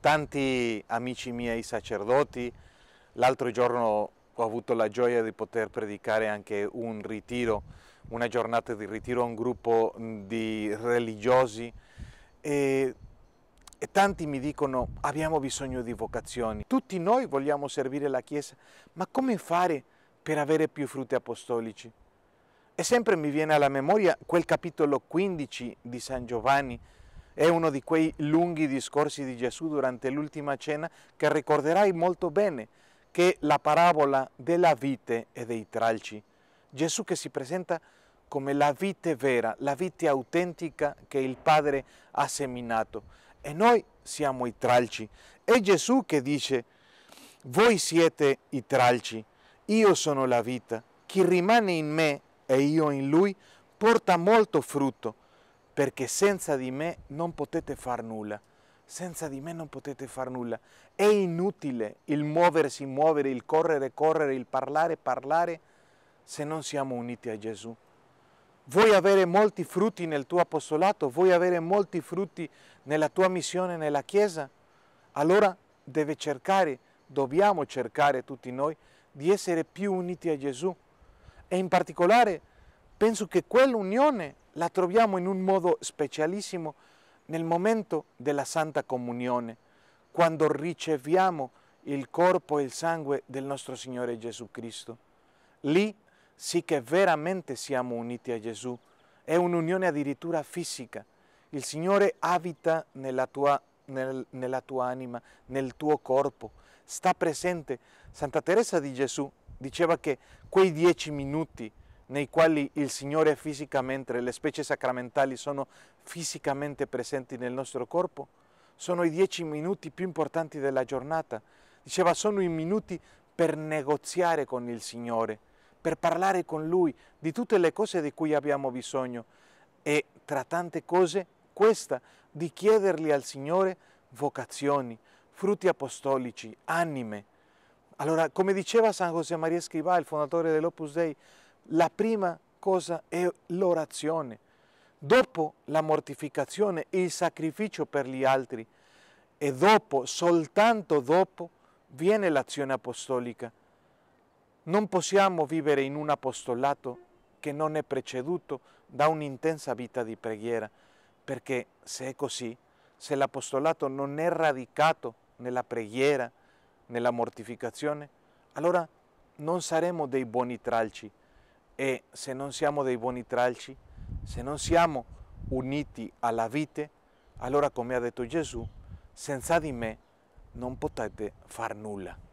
tanti amici miei sacerdoti. L'altro giorno ho avuto la gioia di poter predicare anche un ritiro, una giornata di ritiro a un gruppo di religiosi e, e tanti mi dicono abbiamo bisogno di vocazioni. Tutti noi vogliamo servire la Chiesa, ma come fare per avere più frutti apostolici? E sempre mi viene alla memoria quel capitolo 15 di San Giovanni è uno di quei lunghi discorsi di Gesù durante l'ultima cena che ricorderai molto bene, che è la parabola della vite e dei tralci. Gesù che si presenta come la vite vera, la vite autentica che il Padre ha seminato. E noi siamo i tralci. È Gesù che dice, voi siete i tralci, io sono la vita. Chi rimane in me e io in lui porta molto frutto perché senza di me non potete far nulla. Senza di me non potete far nulla. È inutile il muoversi, muovere, il correre, correre, il parlare, parlare, se non siamo uniti a Gesù. Vuoi avere molti frutti nel tuo apostolato? Vuoi avere molti frutti nella tua missione nella Chiesa? Allora deve cercare, dobbiamo cercare tutti noi di essere più uniti a Gesù. E in particolare penso che quell'unione la troviamo in un modo specialissimo nel momento della Santa Comunione, quando riceviamo il corpo e il sangue del nostro Signore Gesù Cristo. Lì sì che veramente siamo uniti a Gesù, è un'unione addirittura fisica. Il Signore abita nella tua, nel, nella tua anima, nel tuo corpo, sta presente. Santa Teresa di Gesù diceva che quei dieci minuti nei quali il Signore è fisicamente, le specie sacramentali sono fisicamente presenti nel nostro corpo, sono i dieci minuti più importanti della giornata. Diceva, sono i minuti per negoziare con il Signore, per parlare con Lui di tutte le cose di cui abbiamo bisogno e tra tante cose questa di chiedergli al Signore vocazioni, frutti apostolici, anime. Allora, come diceva San José María Escrivá, il fondatore dell'Opus Dei, la prima cosa è l'orazione, dopo la mortificazione, il sacrificio per gli altri e dopo, soltanto dopo, viene l'azione apostolica. Non possiamo vivere in un apostolato che non è preceduto da un'intensa vita di preghiera, perché se è così, se l'apostolato non è radicato nella preghiera, nella mortificazione, allora non saremo dei buoni tralci, e se non siamo dei buoni tralci, se non siamo uniti alla vite, allora come ha detto Gesù, senza di me non potete far nulla.